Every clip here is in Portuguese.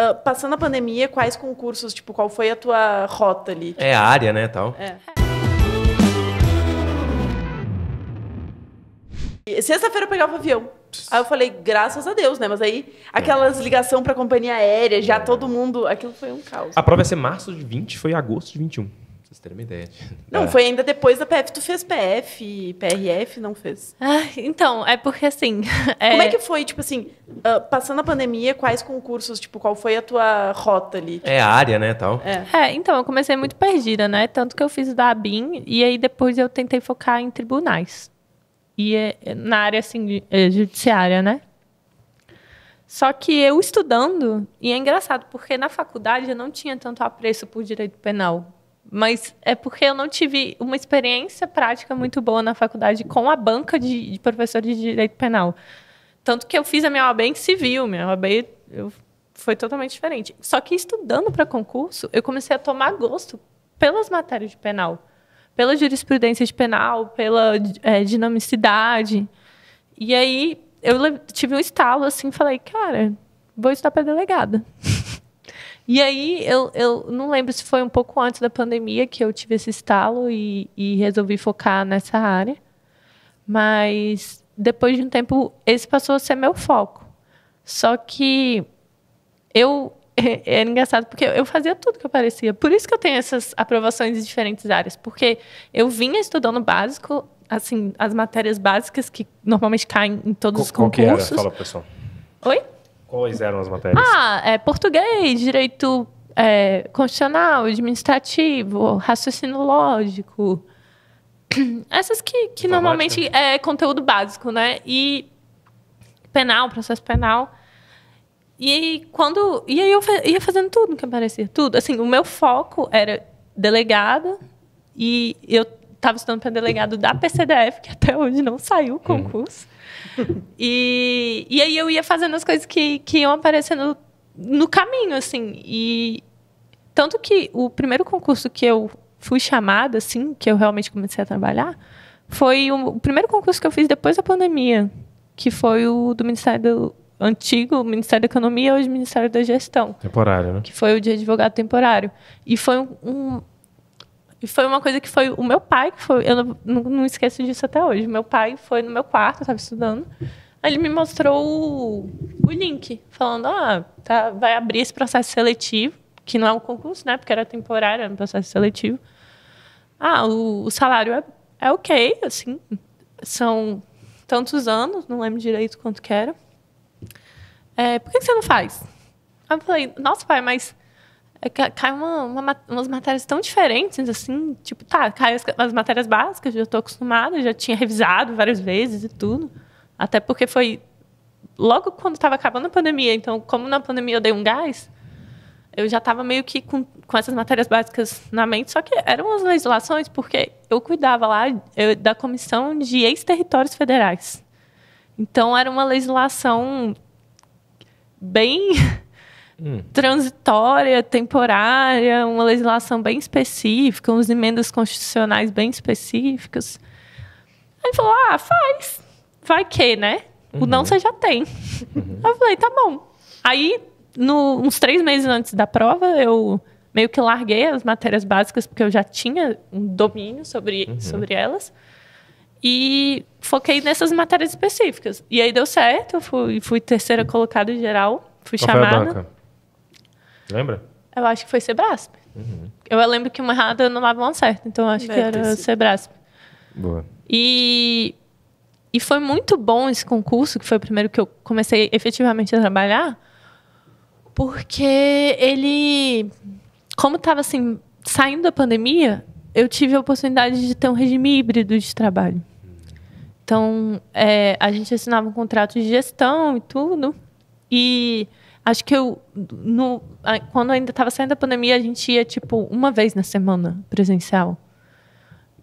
Uh, passando a pandemia, quais concursos, tipo, qual foi a tua rota ali? Tipo? É a área, né, tal. É. Sexta-feira eu pegava o avião. Aí eu falei, graças a Deus, né? Mas aí, aquelas é. ligação pra companhia aérea, já todo mundo. Aquilo foi um caos. A prova ia ser março de 20, foi agosto de 21 vocês terem uma ideia. Não, é. foi ainda depois da PF. Tu fez PF, PRF não fez? Ah, então, é porque assim. É... Como é que foi, tipo assim, uh, passando a pandemia, quais concursos, tipo, qual foi a tua rota ali? Tipo? É a área, né, tal. É. é. então, eu comecei muito perdida, né? Tanto que eu fiz da ABIN e aí depois eu tentei focar em tribunais. E é, é, na área, assim, é, judiciária, né? Só que eu estudando, e é engraçado, porque na faculdade eu não tinha tanto apreço por direito penal mas é porque eu não tive uma experiência prática muito boa na faculdade com a banca de, de professores de direito penal. Tanto que eu fiz a minha OAB em civil, minha OAB eu, foi totalmente diferente. Só que estudando para concurso, eu comecei a tomar gosto pelas matérias de penal, pela jurisprudência de penal, pela é, dinamicidade. E aí eu tive um estalo assim, falei, cara, vou estudar para delegada. E aí, eu, eu não lembro se foi um pouco antes da pandemia que eu tive esse estalo e, e resolvi focar nessa área. Mas depois de um tempo, esse passou a ser meu foco. Só que eu. É, é engraçado porque eu fazia tudo que eu parecia. Por isso que eu tenho essas aprovações em diferentes áreas. Porque eu vinha estudando básico, assim, as matérias básicas que normalmente caem em todos os concursos. Qual que era? Fala, pessoal. Oi? Quais eram as matérias? Ah, é português, direito é, constitucional, administrativo, raciocínio lógico. Essas que, que normalmente é conteúdo básico, né? E penal, processo penal. E quando. E aí eu ia fazendo tudo que aparecia, tudo. Assim, o meu foco era delegado e eu estava estudando para delegado da PCDF, que até hoje não saiu o uhum. concurso. Hum. E, e aí eu ia fazendo as coisas que, que iam aparecendo no caminho, assim. E tanto que o primeiro concurso que eu fui chamada, assim, que eu realmente comecei a trabalhar, foi o, o primeiro concurso que eu fiz depois da pandemia, que foi o do Ministério do antigo Ministério da Economia, hoje Ministério da Gestão. Temporário, né? Que foi o de advogado temporário. E foi um, um e foi uma coisa que foi o meu pai que foi. Eu não, não esqueço disso até hoje. Meu pai foi no meu quarto, estava estudando. Aí ele me mostrou o, o link, falando: ah, tá, vai abrir esse processo seletivo, que não é um concurso, né? Porque era temporário, era um processo seletivo. Ah, o, o salário é, é ok, assim. São tantos anos, não lembro direito quanto que era. É, por que, você não faz? Aí eu falei: nossa, pai, mas é cai uma, uma, umas matérias tão diferentes, assim, tipo, tá, cai as, as matérias básicas, já estou acostumada, já tinha revisado várias vezes e tudo. Até porque foi logo quando estava acabando a pandemia, então, como na pandemia eu dei um gás, eu já estava meio que com, com essas matérias básicas na mente, só que eram as legislações, porque eu cuidava lá eu, da Comissão de Ex-Territórios Federais. Então, era uma legislação bem Hum. transitória, temporária, uma legislação bem específica, umas emendas constitucionais bem específicas. Aí falou: ah, faz. Vai que, né? Uhum. O não uhum. você já tem. Uhum. Aí eu falei: tá bom. Aí, no, uns três meses antes da prova, eu meio que larguei as matérias básicas, porque eu já tinha um domínio sobre, uhum. sobre elas. E foquei nessas matérias específicas. E aí deu certo, eu fui, fui terceira colocada geral, fui Qual chamada. Lembra? Eu acho que foi Sebrasp. Uhum. Eu lembro que uma errada não dava uma certa, então acho Deve que era Sebrasp. Boa. E, e foi muito bom esse concurso, que foi o primeiro que eu comecei efetivamente a trabalhar, porque ele, como estava assim, saindo da pandemia, eu tive a oportunidade de ter um regime híbrido de trabalho. Então, é, a gente assinava um contrato de gestão e tudo. E acho que eu no, quando ainda estava saindo da pandemia a gente ia tipo uma vez na semana presencial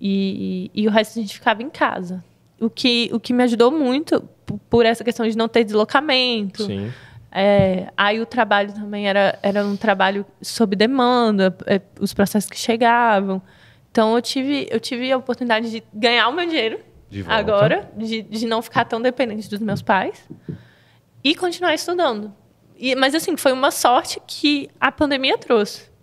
e, e, o resto a gente ficava em casa o que o que me ajudou muito por essa questão de não ter deslocamento Sim. É, aí o trabalho também era, era um trabalho sob demanda, é, os processos que chegavam. Então eu tive, eu tive a oportunidade de ganhar o meu dinheiro de agora, de, de não ficar tão dependente dos meus pais e continuar estudando. E, mas assim, foi uma sorte que a pandemia trouxe.